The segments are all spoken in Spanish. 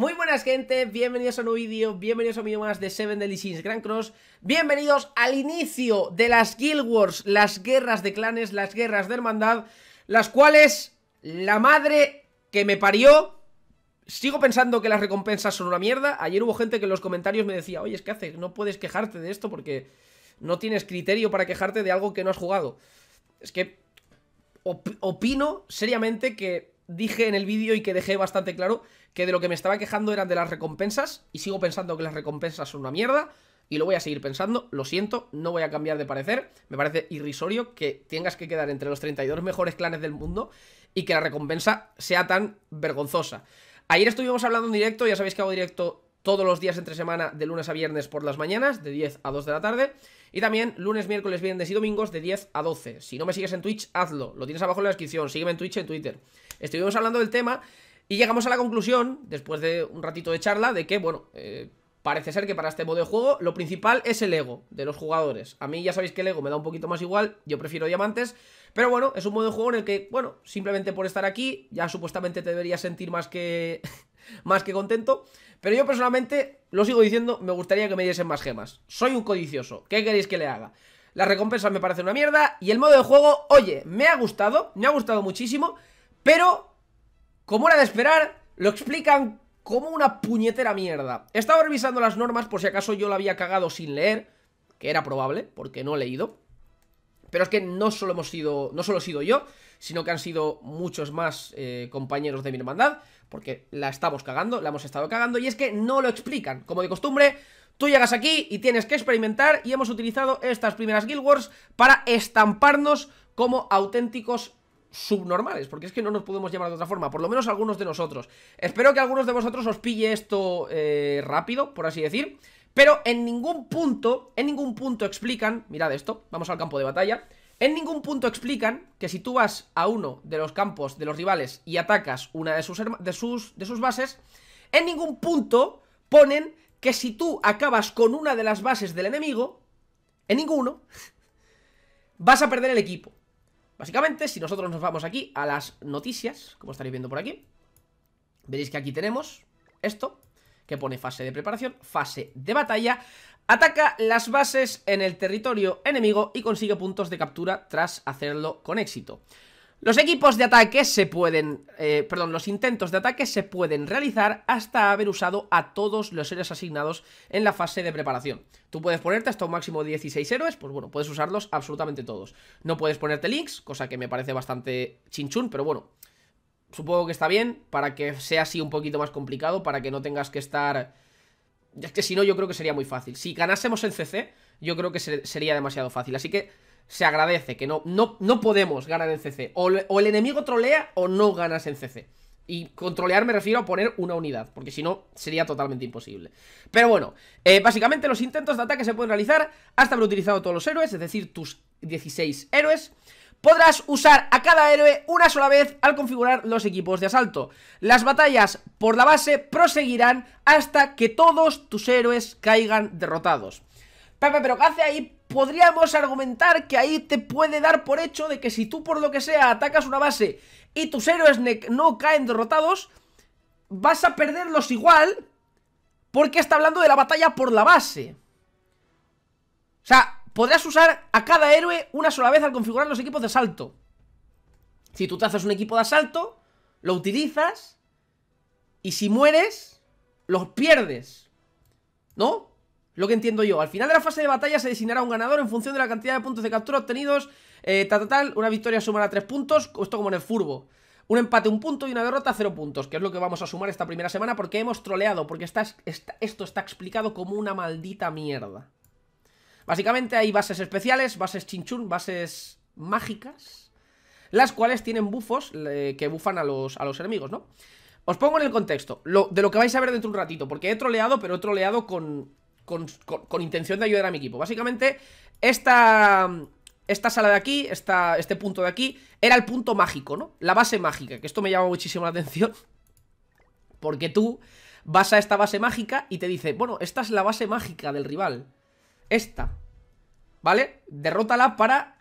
Muy buenas gente, bienvenidos a un nuevo vídeo, bienvenidos a un más de Seven Deadly Sins Grand Cross Bienvenidos al inicio de las Guild Wars, las guerras de clanes, las guerras de hermandad Las cuales, la madre que me parió, sigo pensando que las recompensas son una mierda Ayer hubo gente que en los comentarios me decía, oye, es que haces, no puedes quejarte de esto porque no tienes criterio para quejarte de algo que no has jugado Es que opino seriamente que dije en el vídeo y que dejé bastante claro que de lo que me estaba quejando eran de las recompensas y sigo pensando que las recompensas son una mierda y lo voy a seguir pensando, lo siento, no voy a cambiar de parecer, me parece irrisorio que tengas que quedar entre los 32 mejores clanes del mundo y que la recompensa sea tan vergonzosa. Ayer estuvimos hablando en directo, ya sabéis que hago directo todos los días entre semana de lunes a viernes por las mañanas, de 10 a 2 de la tarde. Y también lunes, miércoles, viernes y domingos de 10 a 12. Si no me sigues en Twitch, hazlo. Lo tienes abajo en la descripción. Sígueme en Twitch y en Twitter. Estuvimos hablando del tema y llegamos a la conclusión, después de un ratito de charla, de que, bueno, eh, parece ser que para este modo de juego lo principal es el ego de los jugadores. A mí ya sabéis que el ego me da un poquito más igual, yo prefiero diamantes, pero bueno, es un modo de juego en el que, bueno, simplemente por estar aquí ya supuestamente te deberías sentir más que más que contento, pero yo personalmente, lo sigo diciendo, me gustaría que me diesen más gemas. Soy un codicioso, ¿qué queréis que le haga? Las recompensas me parecen una mierda y el modo de juego, oye, me ha gustado, me ha gustado muchísimo, pero, como era de esperar, lo explican como una puñetera mierda. He estado revisando las normas por si acaso yo lo había cagado sin leer, que era probable, porque no he leído. Pero es que no solo hemos sido, no solo he sido yo, sino que han sido muchos más eh, compañeros de mi hermandad, porque la estamos cagando, la hemos estado cagando, y es que no lo explican. Como de costumbre, tú llegas aquí y tienes que experimentar, y hemos utilizado estas primeras Guild Wars para estamparnos como auténticos subnormales, porque es que no nos podemos llamar de otra forma, por lo menos algunos de nosotros. Espero que algunos de vosotros os pille esto eh, rápido, por así decir. Pero en ningún punto, en ningún punto explican, mirad esto, vamos al campo de batalla, en ningún punto explican que si tú vas a uno de los campos de los rivales y atacas una de sus, de sus, de sus bases, en ningún punto ponen que si tú acabas con una de las bases del enemigo, en ninguno, vas a perder el equipo. Básicamente, si nosotros nos vamos aquí a las noticias, como estaréis viendo por aquí, veréis que aquí tenemos esto, que pone fase de preparación, fase de batalla, ataca las bases en el territorio enemigo y consigue puntos de captura tras hacerlo con éxito. Los equipos de ataque se pueden... Eh, perdón, los intentos de ataque se pueden realizar hasta haber usado a todos los héroes asignados en la fase de preparación. Tú puedes ponerte hasta un máximo de 16 héroes, pues bueno, puedes usarlos absolutamente todos. No puedes ponerte links, cosa que me parece bastante chinchún, pero bueno, supongo que está bien, para que sea así un poquito más complicado, para que no tengas que estar... Es que si no, yo creo que sería muy fácil. Si ganásemos en CC, yo creo que sería demasiado fácil. Así que se agradece que no, no, no podemos ganar en CC. O, el enemigo trolea o no ganas en CC. Y con trolear me refiero a poner una unidad, porque si no sería totalmente imposible. Pero bueno, eh, básicamente los intentos de ataque se pueden realizar hasta haber utilizado todos los héroes, es decir, tus 16 héroes podrás usar a cada héroe una sola vez al configurar los equipos de asalto. Las batallas por la base proseguirán hasta que todos tus héroes caigan derrotados. Pepe, pero ¿qué hace ahí? Podríamos argumentar que ahí te puede dar por hecho de que si tú por lo que sea atacas una base y tus héroes no caen derrotados, vas a perderlos igual porque está hablando de la batalla por la base. O sea, podrás usar a cada héroe una sola vez al configurar los equipos de asalto. Si tú te haces un equipo de asalto, lo utilizas y si mueres, los pierdes. ¿No? Lo que entiendo yo. Al final de la fase de batalla se designará un ganador en función de la cantidad de puntos de captura obtenidos. Eh, tal, tal, una victoria sumará tres puntos, esto como en el furbo. Un empate un punto y una derrota cero puntos, que es lo que vamos a sumar esta primera semana porque hemos troleado, porque esto está explicado como una maldita mierda. Básicamente hay bases especiales, bases chinchun, bases mágicas, las cuales tienen bufos que bufan a los, a los enemigos, ¿no? Os pongo en el contexto lo, de lo que vais a ver dentro de un ratito, porque he troleado, pero he troleado con, con, intención de ayudar a mi equipo. Básicamente, esta, esta sala de aquí, esta, este punto de aquí, era el punto mágico, ¿no? La base mágica, que esto me llama muchísimo la atención, porque tú vas a esta base mágica y te dice, bueno, esta es la base mágica del rival. Esta. ¿Vale? Derrótala para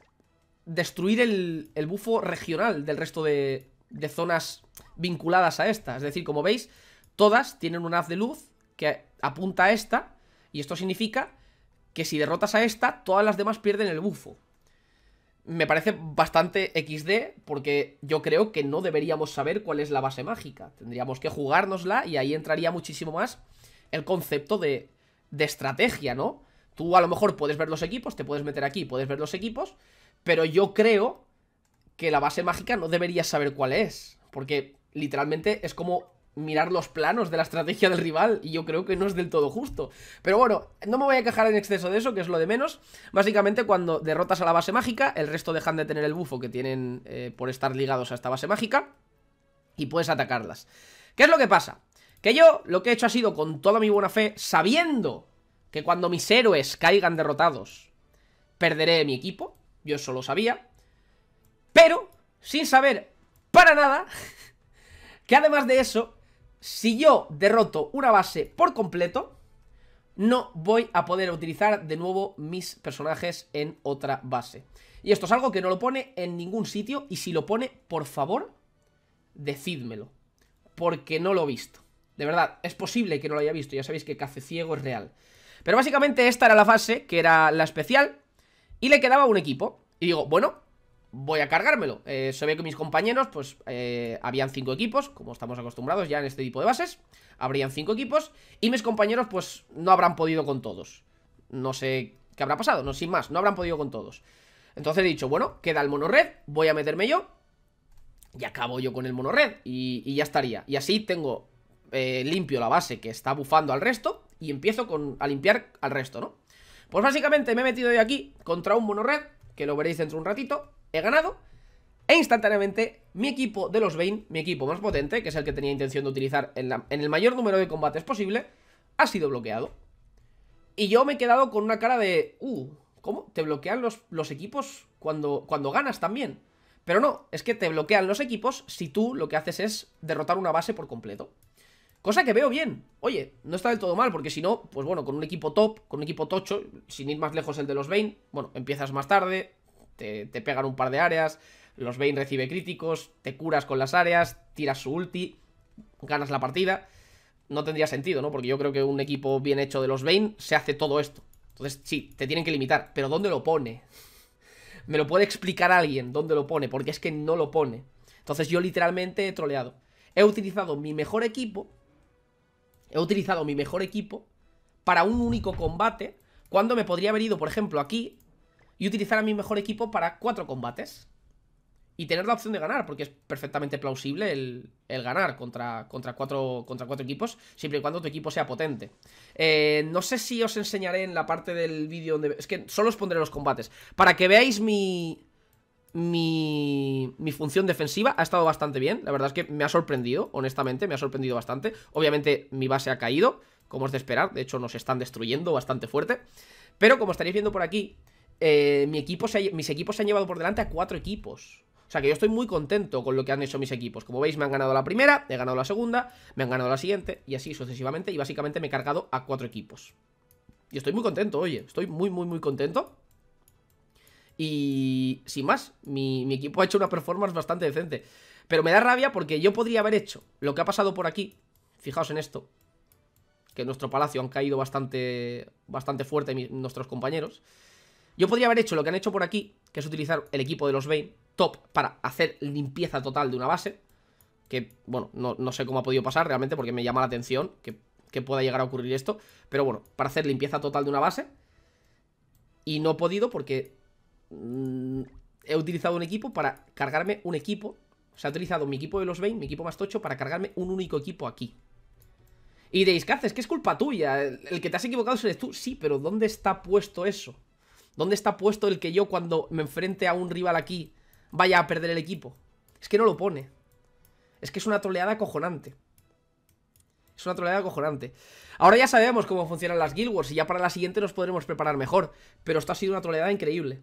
destruir el, bufo regional del resto de, zonas vinculadas a esta. Es decir, como veis, todas tienen un haz de luz que apunta a esta. Y esto significa que si derrotas a esta, todas las demás pierden el bufo. Me parece bastante XD porque yo creo que no deberíamos saber cuál es la base mágica. Tendríamos que jugárnosla y ahí entraría muchísimo más el concepto de estrategia, ¿no? Tú a lo mejor puedes ver los equipos, te puedes meter aquí, puedes ver los equipos, pero yo creo que la base mágica no deberías saber cuál es, porque literalmente es como mirar los planos de la estrategia del rival y yo creo que no es del todo justo. Pero bueno, no me voy a quejar en exceso de eso, que es lo de menos. Básicamente cuando derrotas a la base mágica, el resto dejan de tener el bufo que tienen eh, por estar ligados a esta base mágica y puedes atacarlas. ¿Qué es lo que pasa? Que yo lo que he hecho ha sido con toda mi buena fe, sabiendo que cuando mis héroes caigan derrotados, perderé mi equipo, yo eso lo sabía, pero sin saber para nada que además de eso, si yo derroto una base por completo, no voy a poder utilizar de nuevo mis personajes en otra base. Y esto es algo que no lo pone en ningún sitio y si lo pone, por favor, decídmelo, porque no lo he visto. De verdad, es posible que no lo haya visto, ya sabéis que Ciego es real. Pero básicamente esta era la fase, que era la especial, y le quedaba un equipo. Y digo, bueno, voy a cargármelo. Eh, se ve que mis compañeros, pues, eh, habían cinco equipos, como estamos acostumbrados ya en este tipo de bases. Habrían cinco equipos, y mis compañeros, pues, no habrán podido con todos. No sé qué habrá pasado, no, sin más, no habrán podido con todos. Entonces he dicho, bueno, queda el monorred, voy a meterme yo, y acabo yo con el monorred, y, y ya estaría. Y así tengo eh, limpio la base que está bufando al resto, y empiezo a limpiar al resto, ¿no? Pues básicamente me he metido de aquí contra un mono red, que lo veréis dentro de un ratito, he ganado, e instantáneamente mi equipo de los Bane, mi equipo más potente, que es el que tenía intención de utilizar en, el mayor número de combates posible, ha sido bloqueado. Y yo me he quedado con una cara de... Uh, ¿cómo? ¿Te bloquean los, los equipos cuando, cuando ganas también? Pero no, es que te bloquean los equipos si tú lo que haces es derrotar una base por completo. Cosa que veo bien. Oye, no está del todo mal, porque si no, pues bueno, con un equipo top, con un equipo tocho, sin ir más lejos el de los Bane, bueno, empiezas más tarde, te, pegan un par de áreas, los Bane recibe críticos, te curas con las áreas, tiras su ulti, ganas la partida. No tendría sentido, ¿no? Porque yo creo que un equipo bien hecho de los Bane se hace todo esto. Entonces, sí, te tienen que limitar, pero ¿dónde lo pone? ¿Me lo puede explicar alguien dónde lo pone? Porque es que no lo pone. Entonces yo literalmente he troleado. He utilizado mi mejor equipo he utilizado mi mejor equipo para un único combate, cuando me podría haber ido, por ejemplo, aquí y utilizar a mi mejor equipo para cuatro combates. Y tener la opción de ganar, porque es perfectamente plausible el, ganar contra, contra, cuatro, contra cuatro equipos, siempre y cuando tu equipo sea potente. Eh, no sé si os enseñaré en la parte del vídeo donde... Es que solo os pondré los combates. Para que veáis mi, mi, función defensiva ha estado bastante bien. La verdad es que me ha sorprendido, honestamente, me ha sorprendido bastante. Obviamente mi base ha caído, como es de esperar. De hecho, nos están destruyendo bastante fuerte. Pero como estaréis viendo por aquí, eh, mi equipo mis equipos se han llevado por delante a cuatro equipos. O sea que yo estoy muy contento con lo que han hecho mis equipos. Como veis, me han ganado la primera, he ganado la segunda, me han ganado la siguiente y así sucesivamente. Y básicamente me he cargado a cuatro equipos. Y estoy muy contento, oye, estoy muy, muy, muy contento. Y sin más, mi, equipo ha hecho una performance bastante decente. Pero me da rabia porque yo podría haber hecho lo que ha pasado por aquí. Fijaos en esto. Que en nuestro palacio han caído bastante, bastante fuerte nuestros compañeros. Yo podría haber hecho lo que han hecho por aquí, que es utilizar el equipo de los Bane top para hacer limpieza total de una base. Que, bueno, no, sé cómo ha podido pasar realmente porque me llama la atención que, que, pueda llegar a ocurrir esto. Pero bueno, para hacer limpieza total de una base. Y no he podido porque Mm, he utilizado un equipo para cargarme un equipo. O sea, he utilizado mi equipo de los 20, mi equipo más tocho, para cargarme un único equipo aquí. Y de ¿qué haces? Que es culpa tuya. El, que te has equivocado eres tú. Sí, pero ¿dónde está puesto eso? ¿Dónde está puesto el que yo cuando me enfrente a un rival aquí vaya a perder el equipo? Es que no lo pone. Es que es una troleada cojonante. Es una troleada cojonante. Ahora ya sabemos cómo funcionan las Guild Wars y ya para la siguiente nos podremos preparar mejor. Pero esto ha sido una troleada increíble.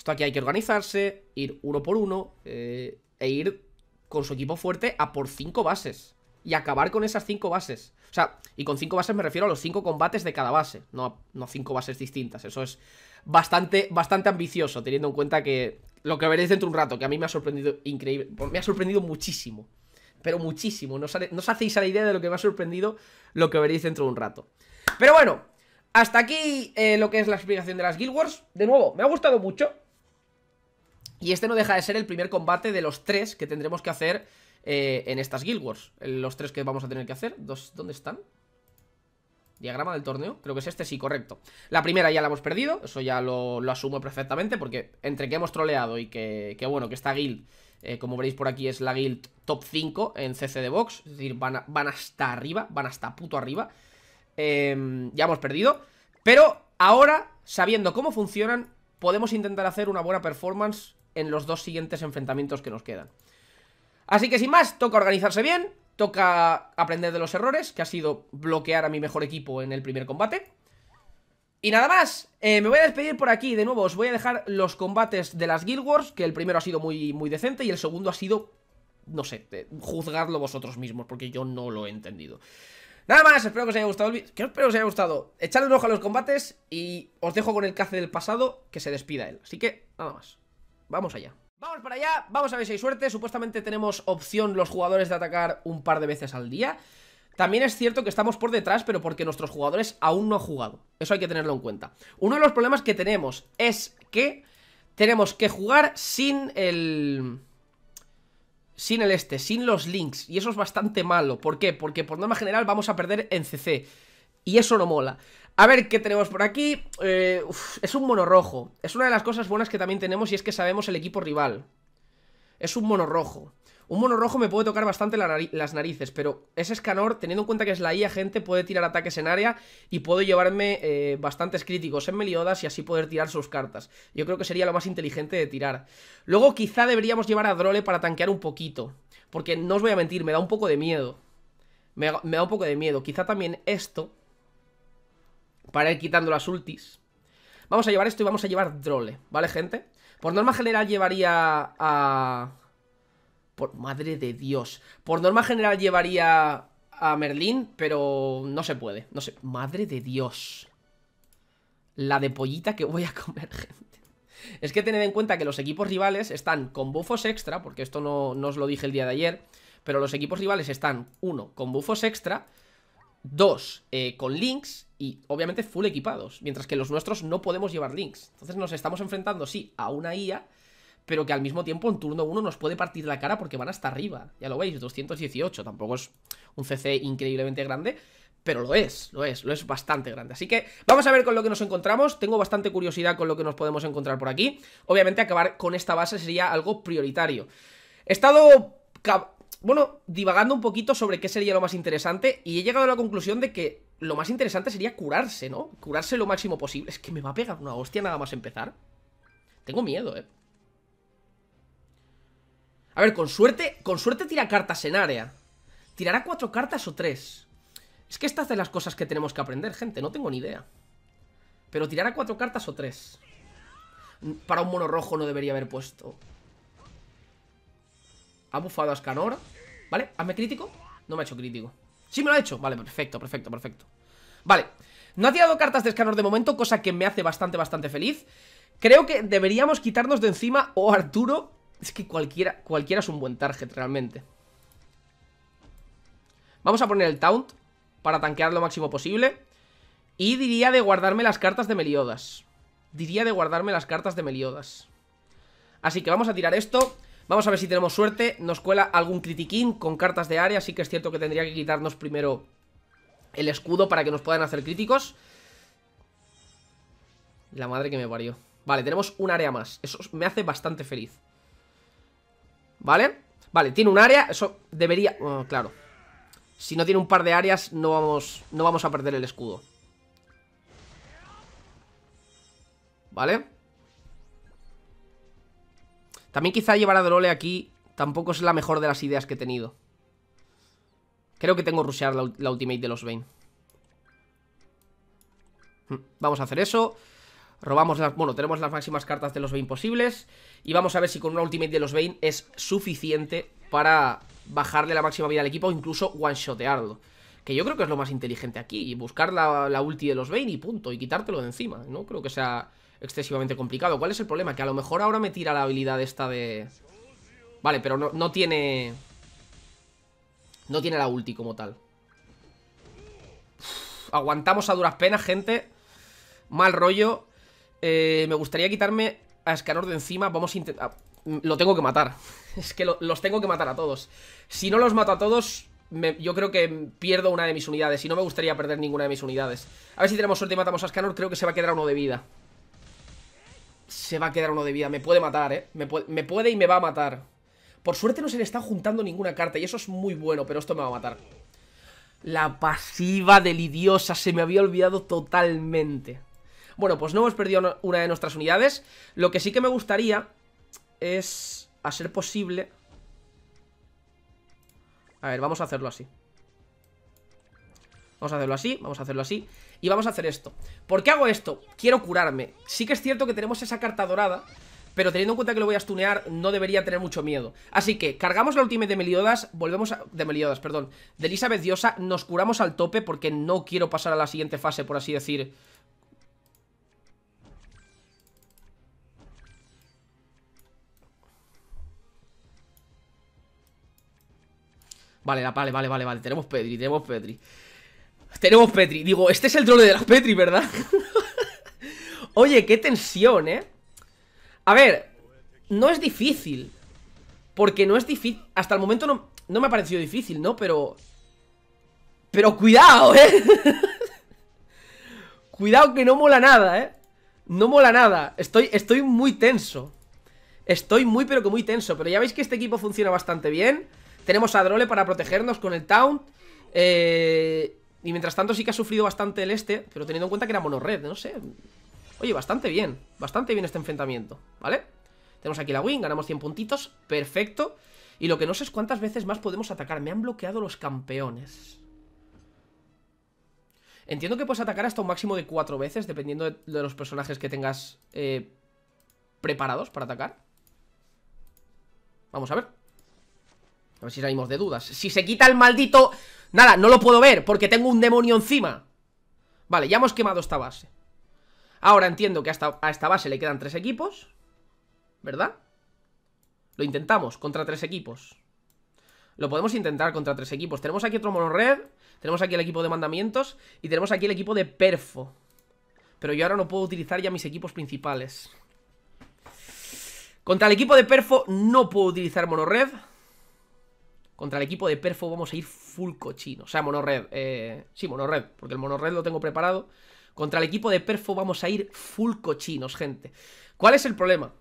Esto aquí hay que organizarse, ir uno por uno eh, e ir con su equipo fuerte a por cinco bases. Y acabar con esas cinco bases. O sea, y con cinco bases me refiero a los cinco combates de cada base, no cinco bases distintas. Eso es bastante, bastante ambicioso, teniendo en cuenta que lo que veréis dentro de un rato, que a mí me ha sorprendido increíble. Me ha sorprendido muchísimo. Pero muchísimo. No os, hacéis la idea de lo que me ha sorprendido lo que veréis dentro de un rato. Pero bueno, hasta aquí eh, lo que es la explicación de las Guild Wars. De nuevo, me ha gustado mucho. Y este no deja de ser el primer combate de los tres que tendremos que hacer eh, en estas Guild Wars. Los tres que vamos a tener que hacer. Dos, ¿Dónde están? Diagrama del torneo, creo que es este, sí, correcto La primera ya la hemos perdido, eso ya lo, asumo perfectamente Porque entre que hemos troleado y que, bueno, que esta guild eh, Como veréis por aquí es la guild top 5 en CC de box Es decir, van, hasta arriba, van hasta puto arriba em, Ya hemos perdido Pero ahora, sabiendo cómo funcionan Podemos intentar hacer una buena performance en los dos siguientes enfrentamientos que nos quedan. Así que sin más, toca organizarse bien, toca aprender de los errores, que ha sido bloquear a mi mejor equipo en el primer combate. Y nada más, eh, me voy a despedir por aquí, de nuevo os voy a dejar los combates de las Guild Wars, que el primero ha sido muy, muy decente y el segundo ha sido, no sé, eh, Juzgarlo vosotros mismos, porque yo no lo he entendido. Nada más, espero que os haya gustado el que espero que os haya gustado, echadle un ojo a los combates y os dejo con el cace del pasado que se despida él, así que nada más vamos allá. Vamos para allá, vamos a ver si hay suerte. Supuestamente tenemos opción los jugadores de atacar un par de veces al día. También es cierto que estamos por detrás, pero porque nuestros jugadores aún no han jugado. Eso hay que tenerlo en cuenta. Uno de los problemas que tenemos es que tenemos que jugar sin el... Sin el este, sin los links. Y eso es bastante malo. ¿Por qué? Porque por norma general vamos a perder en CC. Y eso no mola. A ver, ¿qué tenemos por aquí? Eh, es un mono rojo. Es una de las cosas buenas que también tenemos y es que sabemos el equipo rival. Es un mono rojo. Un mono rojo me puede tocar bastante las narices, pero ese escanor, teniendo en cuenta que es la IA, gente, puede tirar ataques en área y puedo llevarme eh, bastantes críticos en Meliodas y así poder tirar sus cartas. Yo creo que sería lo más inteligente de tirar. Luego quizá deberíamos llevar a Drole para tanquear un poquito, porque no os voy a mentir, me da un poco de miedo. me da un poco de miedo. Quizá también esto para ir quitando las ultis. Vamos a llevar esto y vamos a llevar Drole, ¿vale, gente? Por norma general llevaría a... Por madre de Dios. Por norma general llevaría a Merlín, pero no se puede. No sé. Madre de Dios. La de pollita que voy a comer, gente. Es que tened en cuenta que los equipos rivales están con bufos extra, porque esto no, no os lo dije el día de ayer, pero los equipos rivales están, uno, con bufos extra dos eh, con links y obviamente full equipados, mientras que los nuestros no podemos llevar links. Entonces nos estamos enfrentando, sí, a una IA, pero que al mismo tiempo en turno 1 nos puede partir la cara porque van hasta arriba. Ya lo veis, 218, tampoco es un CC increíblemente grande, pero lo es, lo es, lo es bastante grande. Así que vamos a ver con lo que nos encontramos. Tengo bastante curiosidad con lo que nos podemos encontrar por aquí. Obviamente acabar con esta base sería algo prioritario. He estado bueno, divagando un poquito sobre qué sería lo más interesante y he llegado a la conclusión de que lo más interesante sería curarse, ¿no? Curarse lo máximo posible. Es que me va a pegar una hostia nada más empezar. Tengo miedo, ¿eh? A ver, con suerte, con suerte tira cartas en área. ¿Tirará cuatro cartas o tres? Es que estas de las cosas que tenemos que aprender, gente. No tengo ni idea. Pero tirará cuatro cartas o tres. Para un mono rojo no debería haber puesto. Ha bufado a Escanor. ¿Vale? Hazme crítico. No me ha hecho crítico. Sí me lo ha hecho. Vale, perfecto, perfecto, perfecto. Vale. No ha tirado cartas de Escanor de momento, cosa que me hace bastante, bastante feliz. Creo que deberíamos quitarnos de encima o oh, Arturo. Es que cualquiera, cualquiera es un buen target realmente. Vamos a poner el taunt para tanquear lo máximo posible. Y diría de guardarme las cartas de Meliodas. Diría de guardarme las cartas de Meliodas. Así que vamos a tirar esto. Vamos a ver si tenemos suerte. Nos cuela algún critiquín con cartas de área. Así que es cierto que tendría que quitarnos primero el escudo para que nos puedan hacer críticos. La madre que me parió. Vale, tenemos un área más. Eso me hace bastante feliz. ¿Vale? Vale, tiene un área. Eso debería... Oh, claro. Si no tiene un par de áreas, no vamos, no vamos a perder el escudo. ¿Vale? También quizá llevar a Drole aquí tampoco es la mejor de las ideas que he tenido. Creo que tengo rushear la, ultimate de los Vayne. Hmm, vamos a hacer eso. Robamos las... Bueno, tenemos las máximas cartas de los Vayne posibles. Y vamos a ver si con una ultimate de los Vayne es suficiente para bajarle la máxima vida al equipo o incluso one-shotearlo. Que yo creo que es lo más inteligente aquí. y Buscar la, la ulti de los Vayne y punto. Y quitártelo de encima. No creo que sea excesivamente complicado. ¿Cuál es el problema? Que a lo mejor ahora me tira la habilidad esta de... Vale, pero no, tiene... No tiene la ulti como tal. aguantamos a duras penas, gente. Mal rollo. Eh, me gustaría quitarme a Escanor de encima. Vamos a intentar... Ah, lo tengo que matar. Es que los tengo que matar a todos. Si no los mato a todos, yo creo que pierdo una de mis unidades y no me gustaría perder ninguna de mis unidades. A ver si tenemos suerte y matamos a Scanor, creo que se va a quedar uno de vida. Se va a quedar uno de vida. Me puede matar, ¿eh? Me puede, y me va a matar. Por suerte no se le está juntando ninguna carta y eso es muy bueno, pero esto me va a matar. La pasiva delidiosa se me había olvidado totalmente. Bueno, pues no hemos perdido una de nuestras unidades. Lo que sí que me gustaría es, a ser posible... A ver, vamos a hacerlo así. Vamos a hacerlo así, vamos a hacerlo así Y vamos a hacer esto ¿Por qué hago esto? Quiero curarme Sí que es cierto que tenemos esa carta dorada pero teniendo en cuenta que lo voy a stunear, no debería tener mucho miedo. Así que cargamos la última de Meliodas, volvemos a... De Meliodas, perdón. De Elizabeth Diosa, nos curamos al tope porque no quiero pasar a la siguiente fase, por así decir. Vale, vale, vale, vale, vale. Tenemos Pedri, tenemos Pedri. Tenemos Petri. Digo, este es el drone de las Petri, ¿verdad? Oye, qué tensión, ¿eh? A ver, no es difícil. Porque no es difícil. Hasta el momento no, no me ha parecido difícil, ¿no? Pero. Pero cuidado, ¿eh? cuidado que no mola nada, ¿eh? No mola nada. Estoy, estoy muy tenso. Estoy muy, pero que muy tenso. Pero ya veis que este equipo funciona bastante bien. Tenemos a Drole para protegernos con el Taunt. Eh, y mientras tanto sí que ha sufrido bastante el este, pero teniendo en cuenta que era red no sé. Oye, bastante bien, bastante bien este enfrentamiento, ¿vale? Tenemos aquí la win, ganamos 100 puntitos, perfecto. Y lo que no sé es cuántas veces más podemos atacar. Me han bloqueado los campeones. Entiendo que puedes atacar hasta un máximo de 4 veces, dependiendo de, los personajes que tengas eh, preparados para atacar. Vamos a ver. A ver si salimos de dudas. Si se quita el maldito... Nada, no lo puedo ver porque tengo un demonio encima Vale, ya hemos quemado esta base Ahora entiendo que hasta, a esta base le quedan tres equipos ¿Verdad? Lo intentamos contra tres equipos Lo podemos intentar contra tres equipos Tenemos aquí otro monorred. Tenemos aquí el equipo de mandamientos Y tenemos aquí el equipo de perfo Pero yo ahora no puedo utilizar ya mis equipos principales Contra el equipo de perfo no puedo utilizar monorred. Contra el equipo de Perfo vamos a ir full cochino. O sea, monorred. Eh, sí, monorred, porque el monorred lo tengo preparado. Contra el equipo de Perfo vamos a ir full cochinos, gente. ¿Cuál es el problema?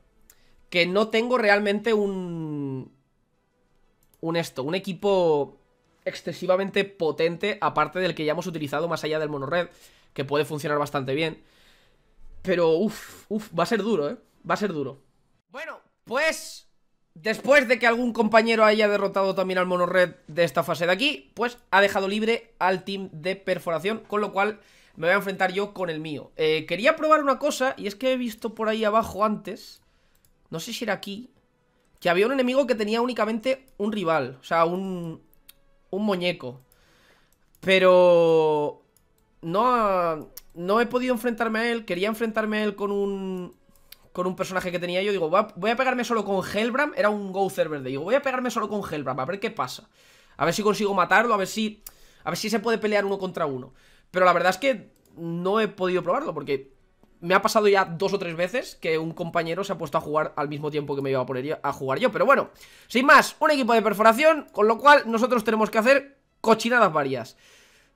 Que no tengo realmente un... Un esto, un equipo excesivamente potente, aparte del que ya hemos utilizado más allá del monorred, que puede funcionar bastante bien. Pero, uff, uff, va a ser duro, ¿eh? Va a ser duro. Bueno, pues Después de que algún compañero haya derrotado también al red de esta fase de aquí, pues ha dejado libre al team de perforación, con lo cual me voy a enfrentar yo con el mío. Eh, quería probar una cosa, y es que he visto por ahí abajo antes, no sé si era aquí, que había un enemigo que tenía únicamente un rival, o sea, un, un muñeco. Pero no, no he podido enfrentarme a él, quería enfrentarme a él con un, con un personaje que tenía yo. Digo, voy a pegarme solo con Hellbram. Era un Gozer verde. Digo, voy a pegarme solo con Hellbram, a ver qué pasa. A ver si consigo matarlo, a ver si... A ver si se puede pelear uno contra uno. Pero la verdad es que no he podido probarlo porque me ha pasado ya dos o tres veces que un compañero se ha puesto a jugar al mismo tiempo que me iba a poner a jugar yo. Pero bueno, sin más, un equipo de perforación, con lo cual nosotros tenemos que hacer cochinadas varias.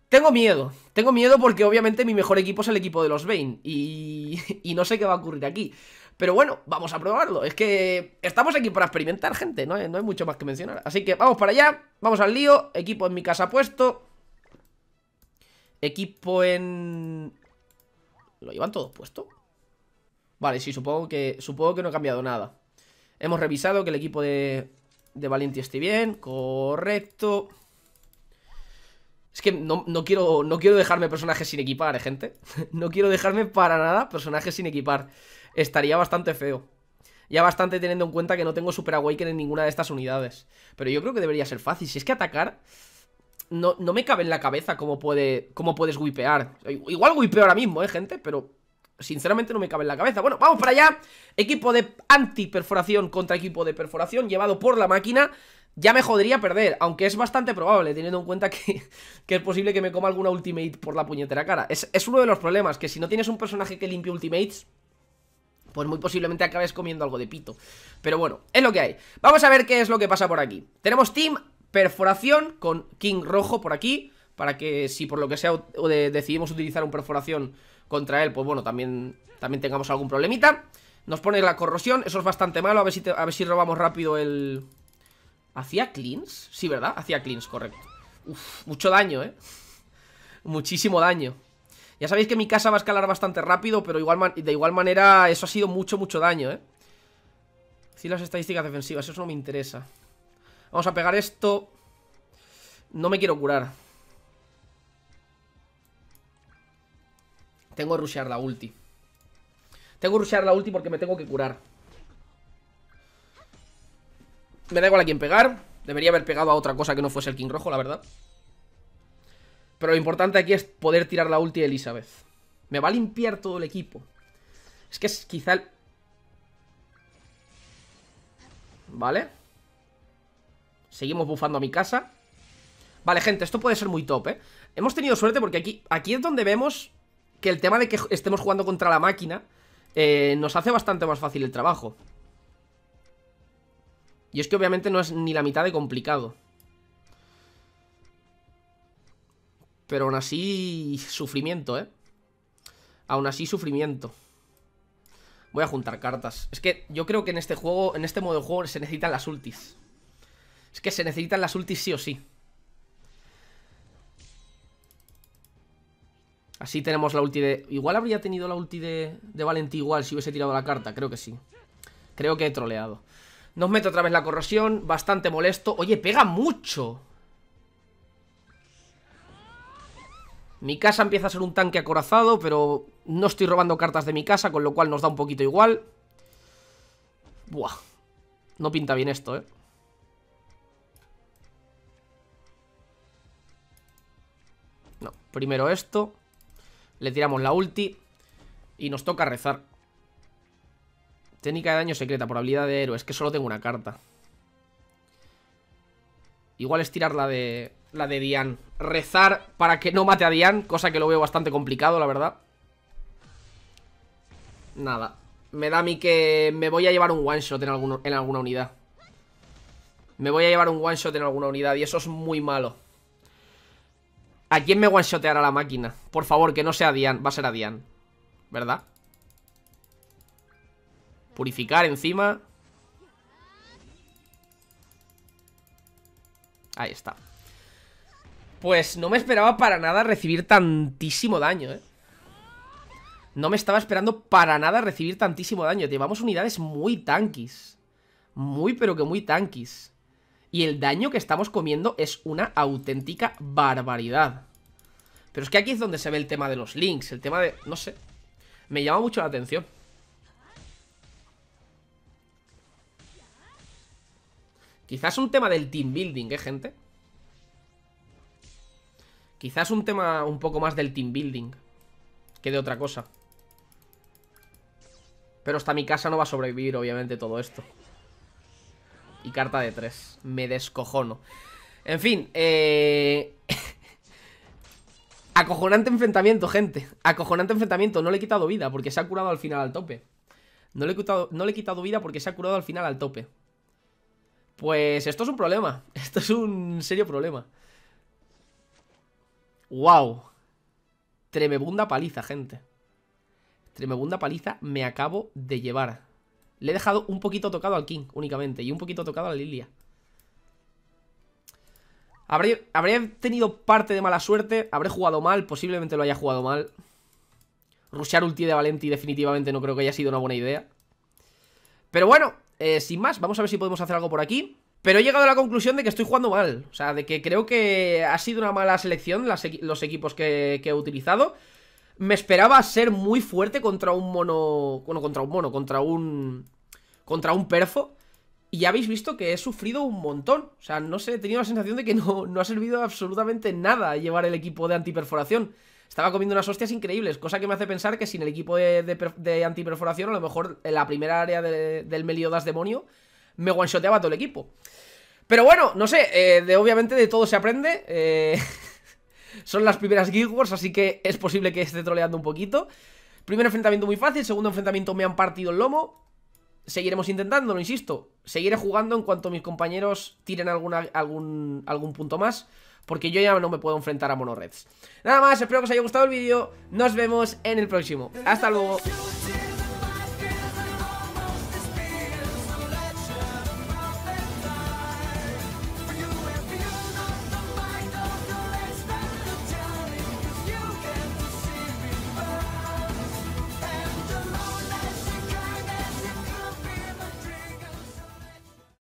Tengo miedo, tengo miedo porque obviamente mi mejor equipo es el equipo de los Bane y, y no sé qué va a ocurrir aquí. Pero bueno, vamos a probarlo. Es que estamos aquí para experimentar, gente. No, no hay mucho más que mencionar. Así que vamos para allá. Vamos al lío. Equipo en mi casa puesto. Equipo en... ¿Lo llevan todos puesto? Vale, sí, supongo que, supongo que no ha cambiado nada. Hemos revisado que el equipo de, de esté bien. Correcto. Es que no, quiero, no quiero dejarme personajes sin equipar, eh, gente. no quiero dejarme para nada personajes sin equipar estaría bastante feo. Ya bastante teniendo en cuenta que no tengo Super Awaken en ninguna de estas unidades. Pero yo creo que debería ser fácil. Si es que atacar... No, no me cabe en la cabeza cómo, puede, puedes wipear. Igual wipeo ahora mismo, ¿eh, gente? Pero sinceramente no me cabe en la cabeza. Bueno, vamos para allá. Equipo de anti-perforación contra equipo de perforación llevado por la máquina. Ya me jodería perder, aunque es bastante probable, teniendo en cuenta que, que es posible que me coma alguna ultimate por la puñetera cara. Es, es uno de los problemas, que si no tienes un personaje que limpie ultimates pues muy posiblemente acabes comiendo algo de pito. Pero bueno, es lo que hay. Vamos a ver qué es lo que pasa por aquí. Tenemos Team Perforación con King Rojo por aquí, para que si por lo que sea decidimos utilizar un Perforación contra él, pues bueno, también, también tengamos algún problemita. Nos pone la corrosión, eso es bastante malo, a ver si, a ver si robamos rápido el... ¿Hacía cleans? Sí, ¿verdad? Hacía cleans, correcto. Uf, mucho daño, ¿eh? Muchísimo daño. Ya sabéis que mi casa va a escalar bastante rápido, pero igual de igual manera eso ha sido mucho, mucho daño, ¿eh? Sí, las estadísticas defensivas, eso no me interesa. Vamos a pegar esto. No me quiero curar. Tengo que rushear la ulti. Tengo que rushear la ulti porque me tengo que curar. Me da igual a quién pegar. Debería haber pegado a otra cosa que no fuese el King Rojo, la verdad. Pero lo importante aquí es poder tirar la ulti de Elizabeth. Me va a limpiar todo el equipo. Es que es quizá Vale. Seguimos bufando a mi casa. Vale, gente, esto puede ser muy top, ¿eh? Hemos tenido suerte porque aquí, aquí es donde vemos que el tema de que estemos jugando contra la máquina eh, nos hace bastante más fácil el trabajo. Y es que obviamente no es ni la mitad de complicado. Pero aún así, sufrimiento, ¿eh? Aún así, sufrimiento. Voy a juntar cartas. Es que yo creo que en este juego, en este modo de juego, se necesitan las ultis. Es que se necesitan las ultis sí o sí. Así tenemos la ulti de... Igual habría tenido la ulti de, de Valentí igual si hubiese tirado la carta. Creo que sí. Creo que he troleado. Nos mete otra vez la corrosión. Bastante molesto. Oye, pega mucho. Mi casa empieza a ser un tanque acorazado, pero no estoy robando cartas de mi casa, con lo cual nos da un poquito igual. Buah. No pinta bien esto, ¿eh? No, primero esto. Le tiramos la ulti. Y nos toca rezar. Técnica de daño secreta por habilidad de héroe. Es que solo tengo una carta. Igual es tirar la de, la de Dian. Rezar para que no mate a Dian, cosa que lo veo bastante complicado, la verdad. Nada. Me da a mí que me voy a llevar un one-shot en, en alguna unidad. Me voy a llevar un one-shot en alguna unidad y eso es muy malo. ¿A quién me one-shoteará la máquina? Por favor, que no sea Dian. Va a ser a Dian. ¿Verdad? Purificar encima... Ahí está Pues no me esperaba para nada recibir tantísimo daño, eh No me estaba esperando para nada recibir tantísimo daño Llevamos unidades muy tanquis Muy pero que muy tanquis Y el daño que estamos comiendo es una auténtica barbaridad Pero es que aquí es donde se ve el tema de los links El tema de... no sé Me llama mucho la atención Quizás un tema del team building, ¿eh, gente? Quizás un tema un poco más del team building Que de otra cosa Pero hasta mi casa no va a sobrevivir, obviamente, todo esto Y carta de tres Me descojono En fin, eh... Acojonante enfrentamiento, gente Acojonante enfrentamiento No le he quitado vida porque se ha curado al final al tope no le he quitado, no le he quitado vida porque se ha curado al final al tope pues esto es un problema. Esto es un serio problema. ¡Wow! Tremebunda paliza, gente. Tremebunda paliza me acabo de llevar. Le he dejado un poquito tocado al King únicamente y un poquito tocado a la Lilia. Habré, tenido parte de mala suerte, habré jugado mal, posiblemente lo haya jugado mal. Rushear ulti de Valenti definitivamente no creo que haya sido una buena idea. Pero bueno, eh, sin más, vamos a ver si podemos hacer algo por aquí pero he llegado a la conclusión de que estoy jugando mal O sea, de que creo que ha sido una mala selección los equipos que, he utilizado Me esperaba ser muy fuerte contra un mono... Bueno, contra un mono, contra un... Contra un perfo Y ya habéis visto que he sufrido un montón O sea, no sé, he tenido la sensación de que no, no ha servido absolutamente nada llevar el equipo de antiperforación estaba comiendo unas hostias increíbles, cosa que me hace pensar que sin el equipo de, antiperforación, a lo mejor en la primera área del Meliodas demonio, me one-shoteaba todo el equipo. Pero bueno, no sé, eh, de, obviamente de todo se aprende. Eh, son las primeras Guild Wars, así que es posible que esté troleando un poquito. Primer enfrentamiento muy fácil, segundo enfrentamiento me han partido el lomo. Seguiremos intentando intentándolo, insisto. Seguiré jugando en cuanto mis compañeros tiren algún, algún punto más. Porque yo ya no me puedo enfrentar a monoreds Nada más, espero que os haya gustado el vídeo Nos vemos en el próximo Hasta luego